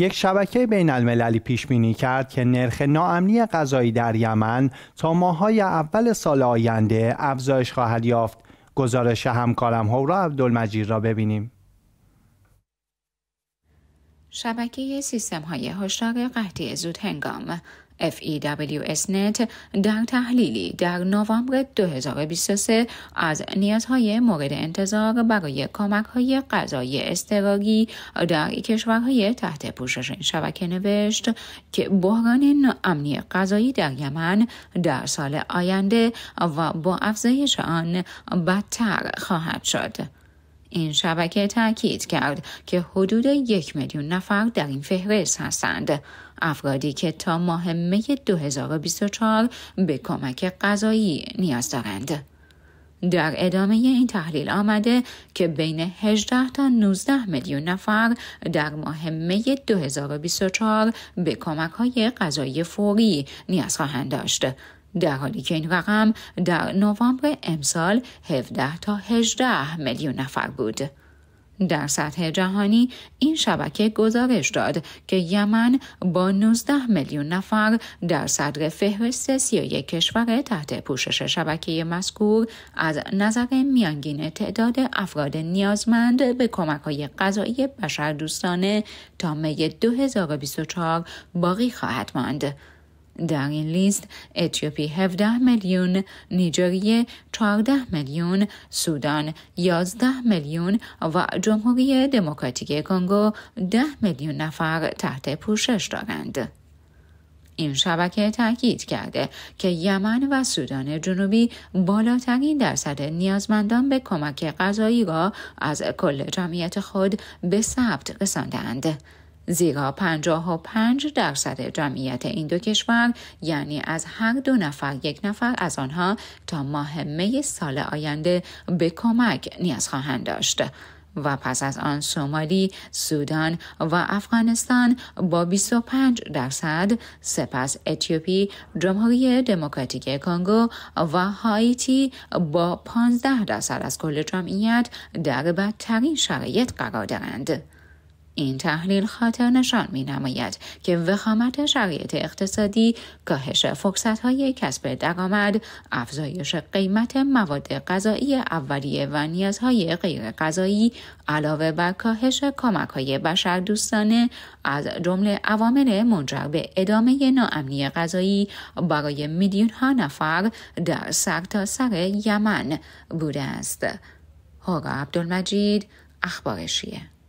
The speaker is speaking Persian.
یک شبکه بین المللی پیش بینی کرد که نرخ ناامنی غذایی در یمن تا ماهای اول سال آینده افزایش خواهد یافت. گزارش همکارم هورا عبدالمجید را ببینیم. شبکه سیستم های هشدار قحطی زود هنگام FEWSNet در تحلیلی در نوامبر 2023 از نیازهای مورد انتظار برای کمک های غذایی استراغی در کشورهای تحت پوشش این شبکه نوشت که بحران ناامنی غذایی در یمن در سال آینده و با افزایش آن بدتر خواهد شد. این شبکه تاکید کرد که حدود یک میلیون نفر در این فهرست هستند افرادی که تا ماه می 2024 به کمک غذایی نیاز دارند در ادامه این تحلیل آمده که بین 18 تا 19 میلیون نفر در ماه می 2024 به کمک های غذایی فوری نیاز خواهند داشت در حالی که این رقم در نوامبر امسال 17 تا 18 میلیون نفر بود. در سطح جهانی این شبکه گزارش داد که یمن با 19 میلیون نفر در صدر فهرست 31 کشور تحت پوشش شبکه مذکور از نظر میانگین تعداد افراد نیازمند به کمک های غذایی بشردوستانه تا می 2024 باقی خواهد ماند. در این لیست اتیوپی 17 میلیون، نیجریه 14 میلیون، سودان 11 میلیون و جمهوری دموکراتیک کنگو 10 میلیون نفر تحت پوشش دارند. این شبکه تاکید کرده که یمن و سودان جنوبی بالاترین درصد نیازمندان به کمک غذایی را از کل جمعیت خود به ثبت رساندند. زیرا 55 درصد جمعیت این دو کشور یعنی از هر دو نفر یک نفر از آنها تا ماه می سال آینده به کمک نیاز خواهند داشت و پس از آن سومالی، سودان و افغانستان با 25 درصد، سپس اتیوپی، جمهوری دموکراتیک کنگو و هایتی با 15 درصد از کل جمعیت در بدترین شرایط قرار دارند. این تحلیل خاطر نشان می نماید که وخامت شرایط اقتصادی، کاهش فرصت های کسب درآمد، افزایش قیمت مواد غذایی اولیه و نیازهای غیر غذایی علاوه بر کاهش کمک های بشر دوستانه از جمله عوامل منجر به ادامه ناامنی غذایی برای میلیون ها نفر در سرتاسر سر یمن بوده است. هورا عبدالمجید اخبارشیه